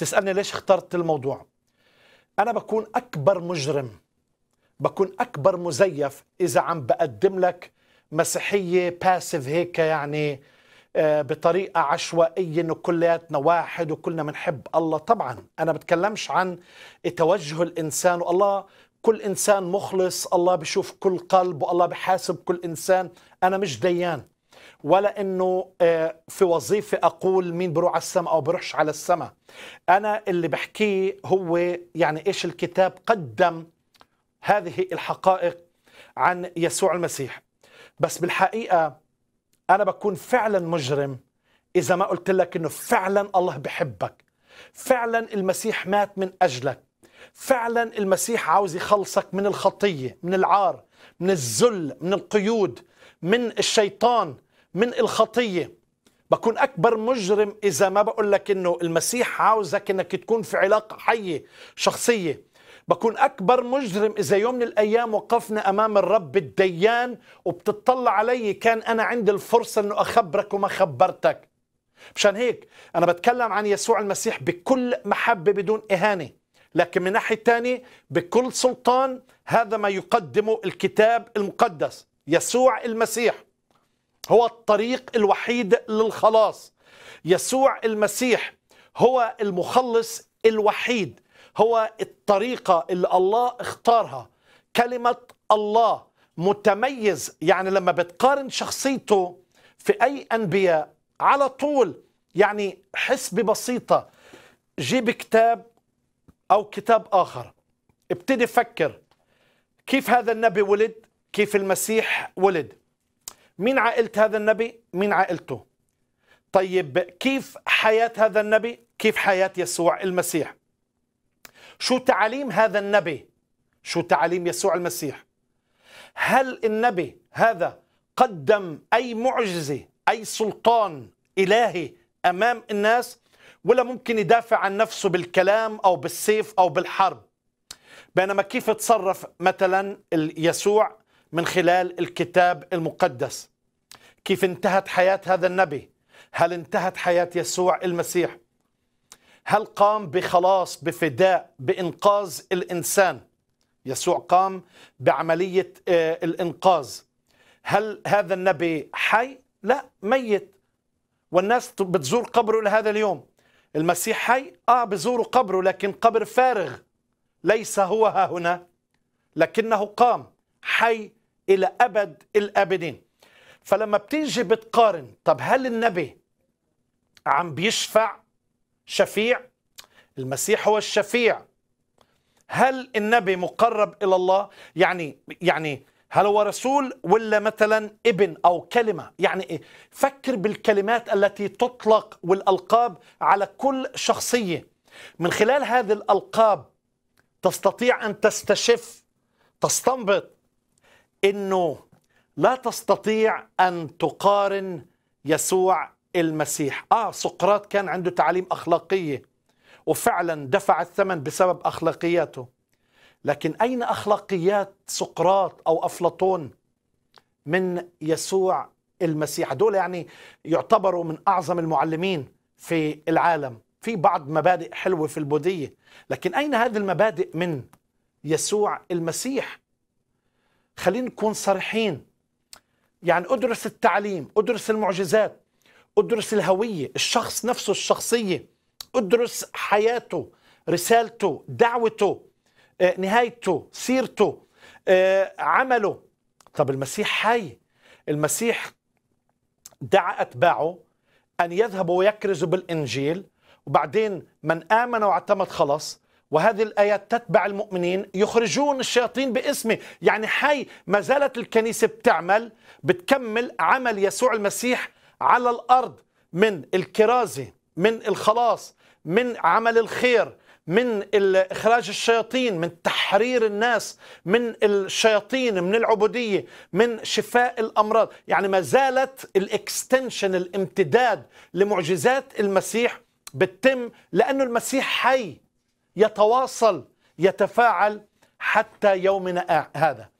تسألني ليش اخترت الموضوع أنا بكون أكبر مجرم بكون أكبر مزيف إذا عم بقدم لك مسيحية باسيف هيك يعني آه، بطريقة عشوائية إنه كلياتنا واحد وكلنا بنحب الله طبعا أنا بتكلمش عن توجه الإنسان والله كل إنسان مخلص الله بشوف كل قلب والله بحاسب كل إنسان أنا مش ديان ولا انه آه، في وظيفه اقول مين بروح على السماء او بروحش على السماء انا اللي بحكيه هو يعني ايش الكتاب قدم هذه الحقائق عن يسوع المسيح بس بالحقيقه انا بكون فعلا مجرم اذا ما قلت لك انه فعلا الله بحبك فعلا المسيح مات من اجلك فعلا المسيح عاوز يخلصك من الخطيه من العار من الذل من القيود من الشيطان من الخطية بكون أكبر مجرم إذا ما بقول لك إنه المسيح عاوزك إنك تكون في علاقة حية شخصية بكون أكبر مجرم إذا يوم من الأيام وقفنا أمام الرب الديان وبتطلع علي كان أنا عندي الفرصة إنه أخبرك وما خبرتك مشان هيك أنا بتكلم عن يسوع المسيح بكل محبة بدون إهانة لكن من ناحية تانية بكل سلطان هذا ما يقدمه الكتاب المقدس يسوع المسيح هو الطريق الوحيد للخلاص يسوع المسيح هو المخلص الوحيد هو الطريقة اللي الله اختارها كلمة الله متميز يعني لما بتقارن شخصيته في أي أنبياء على طول يعني حسبة بسيطة جيب كتاب أو كتاب آخر ابتدي فكر كيف هذا النبي ولد كيف المسيح ولد مين عائلة هذا النبي مين عائلته طيب كيف حياة هذا النبي كيف حياة يسوع المسيح شو تعاليم هذا النبي شو تعاليم يسوع المسيح هل النبي هذا قدم أي معجزة أي سلطان إلهي أمام الناس ولا ممكن يدافع عن نفسه بالكلام أو بالسيف أو بالحرب بينما كيف تصرف مثلا يسوع من خلال الكتاب المقدس كيف انتهت حياة هذا النبي هل انتهت حياة يسوع المسيح هل قام بخلاص بفداء بإنقاذ الإنسان يسوع قام بعملية آه، الإنقاذ هل هذا النبي حي؟ لا ميت والناس بتزور قبره لهذا اليوم المسيح حي؟ آه بزوروا قبره لكن قبر فارغ ليس هو ها هنا لكنه قام حي إلى أبد الآبدين فلما بتيجي بتقارن طب هل النبي عم بيشفع شفيع المسيح هو الشفيع هل النبي مقرب إلى الله يعني يعني هل هو رسول ولا مثلا ابن او كلمه يعني ايه فكر بالكلمات التي تطلق والالقاب على كل شخصيه من خلال هذه الالقاب تستطيع ان تستشف تستنبط انه لا تستطيع ان تقارن يسوع المسيح اه سقراط كان عنده تعاليم اخلاقيه وفعلا دفع الثمن بسبب اخلاقياته لكن اين اخلاقيات سقراط او افلاطون من يسوع المسيح دول يعني يعتبروا من اعظم المعلمين في العالم في بعض مبادئ حلوه في البوذيه لكن اين هذه المبادئ من يسوع المسيح خلينا نكون صريحين يعني ادرس التعليم ادرس المعجزات ادرس الهوية الشخص نفسه الشخصية ادرس حياته رسالته دعوته آه، نهايته سيرته آه، عمله طب المسيح حي المسيح دعا أتباعه أن يذهبوا ويكرزوا بالإنجيل وبعدين من آمن واعتمد خلص وهذه الآيات تتبع المؤمنين يخرجون الشياطين باسمه يعني حي ما زالت الكنيسة بتعمل بتكمل عمل يسوع المسيح على الأرض من الكرازة من الخلاص من عمل الخير من إخراج الشياطين من تحرير الناس من الشياطين من العبودية من شفاء الأمراض يعني ما زالت الإكستنشن الامتداد لمعجزات المسيح بتتم لأنه المسيح حي يتواصل يتفاعل حتى يومنا هذا